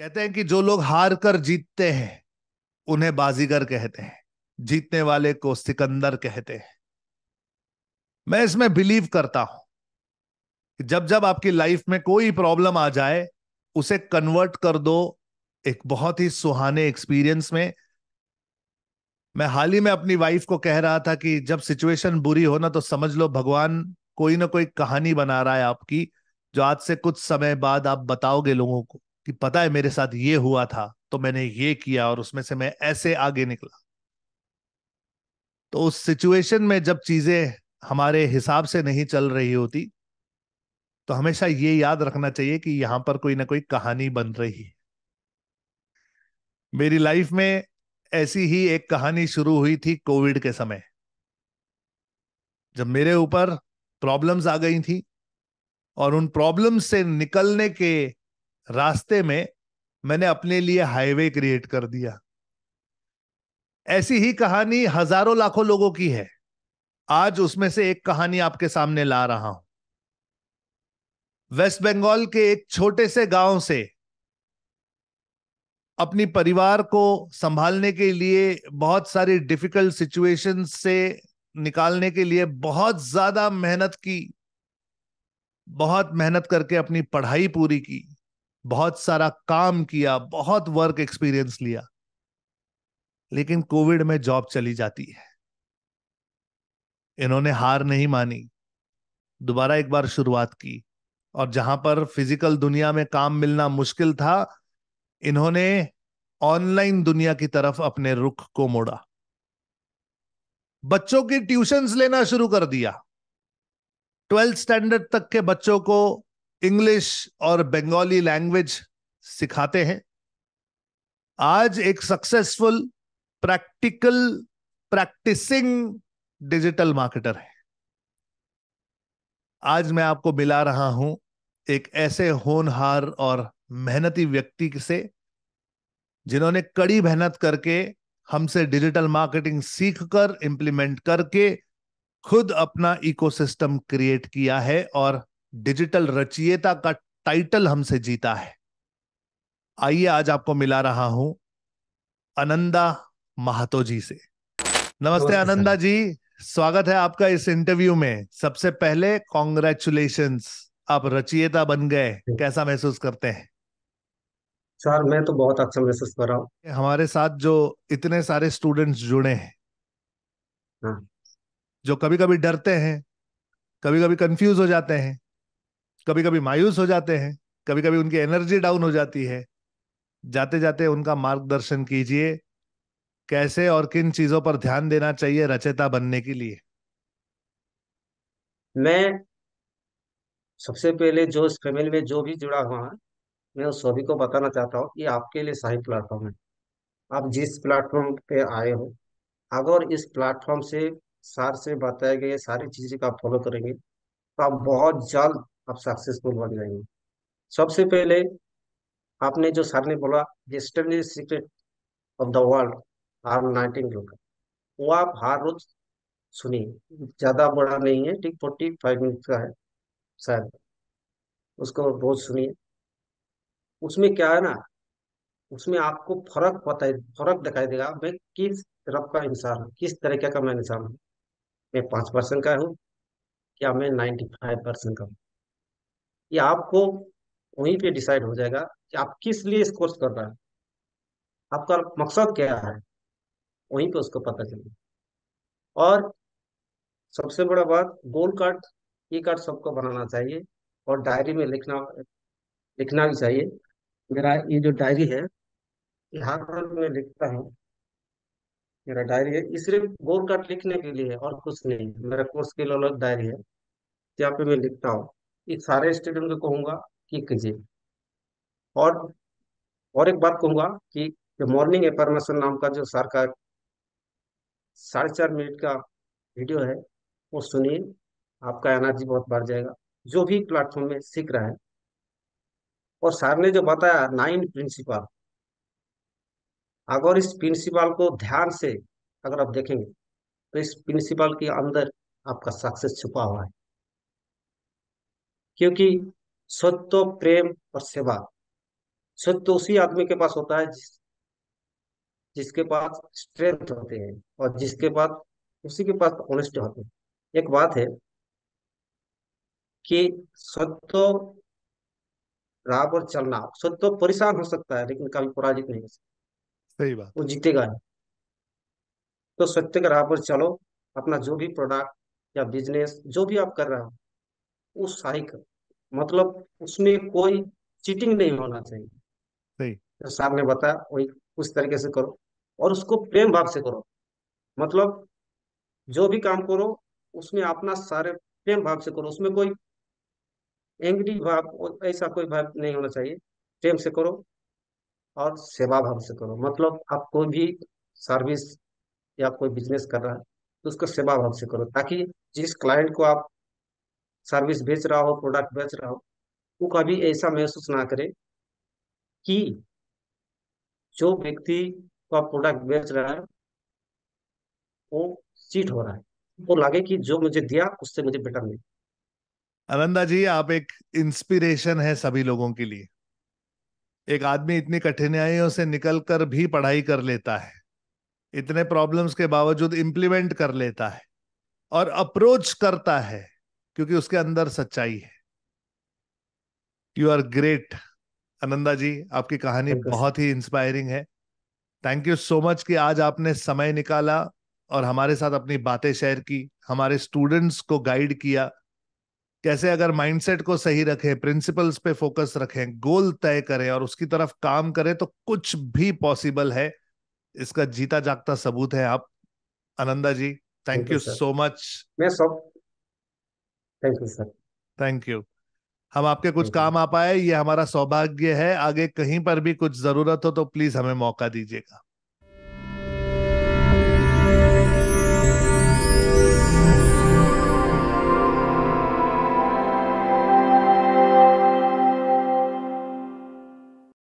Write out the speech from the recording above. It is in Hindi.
कहते हैं कि जो लोग हार कर जीतते हैं उन्हें बाजीगर कहते हैं जीतने वाले को सिकंदर कहते हैं मैं इसमें बिलीव करता हूं जब जब आपकी लाइफ में कोई प्रॉब्लम आ जाए उसे कन्वर्ट कर दो एक बहुत ही सुहाने एक्सपीरियंस में मैं हाल ही में अपनी वाइफ को कह रहा था कि जब सिचुएशन बुरी हो ना तो समझ लो भगवान कोई ना कोई कहानी बना रहा है आपकी जो आज से कुछ समय बाद आप बताओगे लोगों को कि पता है मेरे साथ ये हुआ था तो मैंने ये किया और उसमें से मैं ऐसे आगे निकला तो उस सिचुएशन में जब चीजें हमारे हिसाब से नहीं चल रही होती तो हमेशा ये याद रखना चाहिए कि यहां पर कोई ना कोई कहानी बन रही है मेरी लाइफ में ऐसी ही एक कहानी शुरू हुई थी कोविड के समय जब मेरे ऊपर प्रॉब्लम्स आ गई थी और उन प्रॉब्लम्स से निकलने के रास्ते में मैंने अपने लिए हाईवे क्रिएट कर दिया ऐसी ही कहानी हजारों लाखों लोगों की है आज उसमें से एक कहानी आपके सामने ला रहा हूं वेस्ट बंगाल के एक छोटे से गांव से अपनी परिवार को संभालने के लिए बहुत सारी डिफिकल्ट सिचुएशन से निकालने के लिए बहुत ज्यादा मेहनत की बहुत मेहनत करके अपनी पढ़ाई पूरी की बहुत सारा काम किया बहुत वर्क एक्सपीरियंस लिया लेकिन कोविड में जॉब चली जाती है इन्होंने हार नहीं मानी दोबारा एक बार शुरुआत की और जहां पर फिजिकल दुनिया में काम मिलना मुश्किल था इन्होंने ऑनलाइन दुनिया की तरफ अपने रुख को मोड़ा बच्चों की ट्यूशंस लेना शुरू कर दिया ट्वेल्थ स्टैंडर्ड तक के बच्चों को इंग्लिश और बंगाली लैंग्वेज सिखाते हैं आज एक successful practical practising digital marketer है आज मैं आपको मिला रहा हूं एक ऐसे होनहार और मेहनती व्यक्ति से जिन्होंने कड़ी मेहनत करके हमसे डिजिटल मार्केटिंग सीखकर इंप्लीमेंट करके खुद अपना इकोसिस्टम क्रिएट किया है और डिजिटल रचियता का टाइटल हमसे जीता है आइए आज आपको मिला रहा हूं अनंदा महतो जी से नमस्ते आनंदा जी स्वागत है आपका इस इंटरव्यू में सबसे पहले कॉन्ग्रेचुलेशन आप रचियता बन गए कैसा महसूस करते हैं सर मैं तो बहुत अच्छा महसूस कर रहा हूँ हमारे साथ जो इतने सारे स्टूडेंट्स जुड़े हैं हाँ। जो कभी कभी डरते हैं कभी कभी कंफ्यूज हो जाते हैं कभी कभी मायूस हो जाते हैं कभी कभी उनकी एनर्जी डाउन हो जाती है जाते जाते उनका मार्गदर्शन कीजिए कैसे और किन चीजों पर ध्यान देना चाहिए रचयिता बनने के लिए मैं सबसे पहले जो इस फैमिली में जो भी जुड़ा हुआ है मैं उस सभी को बताना चाहता हूँ कि आपके लिए सही प्लेटफॉर्म है आप जिस प्लेटफॉर्म पे आए हो अगर इस प्लेटफॉर्म से सार से बताए गए सारी चीजें का फॉलो करेंगे तो आप बहुत जल्द आप सक्सेसफुल बन जाएंगे सबसे पहले आपने जो सर ने बोला secret of the world are nineteen का वो आप हर रोज सुनिए ज़्यादा बड़ा नहीं है ठीक फोर्टी फाइव मिनट का है शायद उसको रोज सुनिए उसमें क्या है ना उसमें आपको फर्क पता है फर्क दिखाई देगा मैं किस तरफ का इंसान हूँ किस तरीके का मैं इंसान हूँ मैं पाँच परसेंट का हूँ या मैं नाइन्टी फाइव परसेंट का हूँ ये आपको वहीं पे डिसाइड हो जाएगा कि आप किस लिए इस कोर्स कर रहे हैं आपका मकसद क्या है वहीं पे उसको पता चले और सबसे बड़ा बात गोल कार्ड ये कार्ड सबको बनाना चाहिए और डायरी में लिखना लिखना भी चाहिए मेरा ये जो डायरी है यहाँ पर मैं लिखता हूँ मेरा डायरी है सिर्फ गोल कार्ड लिखने के लिए और कुछ नहीं मेरा कोर्स के लिए अलग डायरी है यहाँ पे मैं लिखता हूँ ये सारे स्टूडेंट को कहूंगा कि कीजिए और और एक बात कहूंगा कि जो मॉर्निंग एफर्मेशन नाम का जो सर का साढ़े चार मिनट का वीडियो है वो सुनिए आपका एनर्जी बहुत बढ़ जाएगा जो भी प्लेटफॉर्म में सीख रहा है और सर ने जो बताया नाइन प्रिंसिपल अगर इस प्रिंसिपल को ध्यान से अगर आप देखेंगे तो इस प्रिंसिपल के अंदर आपका सक्सेस छुपा हुआ है क्योंकि सत्य प्रेम और सेवा सत्य उसी आदमी के पास होता है जिस, जिसके पास स्ट्रेंथ होते हैं और जिसके पास उसी के पास ऑनेस्ट होते हैं एक बात है कि सत्य राह पर चलना सत्य परेशान हो सकता है लेकिन कभी पराजित नहीं हो सकता सही बात वो जीतेगा नहीं तो सत्य के राह पर चलो अपना जो भी प्रोडक्ट या बिजनेस जो भी आप कर रहे हो उस साइक मतलब उसमें कोई चीटिंग नहीं होना चाहिए तो साहब ने बताया वही उस तरीके से करो और उसको प्रेम भाव से करो मतलब जो भी काम करो उसमें अपना सारे प्रेम भाव से करो उसमें कोई एंग्री भाव ऐसा कोई भाव नहीं होना चाहिए प्रेम से करो और सेवा भाव से करो मतलब आप कोई भी सर्विस या कोई बिजनेस कर रहा है तो उसको सेवा भाव से करो ताकि जिस क्लाइंट को आप सर्विस बेच रहा हो प्रोडक्ट बेच रहा हो वो कभी ऐसा महसूस ना करे कि जो व्यक्ति का प्रोडक्ट बेच रहा है वो चीट हो रहा है वो तो लगे कि जो मुझे दिया उससे मुझे बेटर मिला आनंदा जी आप एक इंस्पिरेशन है सभी लोगों के लिए एक आदमी इतनी कठिनाइयों से निकल कर भी पढ़ाई कर लेता है इतने प्रॉब्लम्स के बावजूद इम्प्लीमेंट कर लेता है और अप्रोच करता है क्योंकि उसके अंदर सच्चाई है you are great Ananda ji आपकी कहानी बहुत ही इंस्पायरिंग है थैंक यू सो मच कि आज आपने समय निकाला और हमारे साथ अपनी बातें शेयर की हमारे स्टूडेंट्स को गाइड किया कैसे अगर माइंडसेट को सही रखें प्रिंसिपल्स पे फोकस रखें गोल तय करें और उसकी तरफ काम करें तो कुछ भी पॉसिबल है इसका जीता जागता सबूत है आप Ananda ji thank you so much मैं सब thank you sir thank you हम आपके कुछ काम आ पाए ये हमारा सौभाग्य है आगे कहीं पर भी कुछ जरूरत हो तो प्लीज हमें मौका दीजिएगा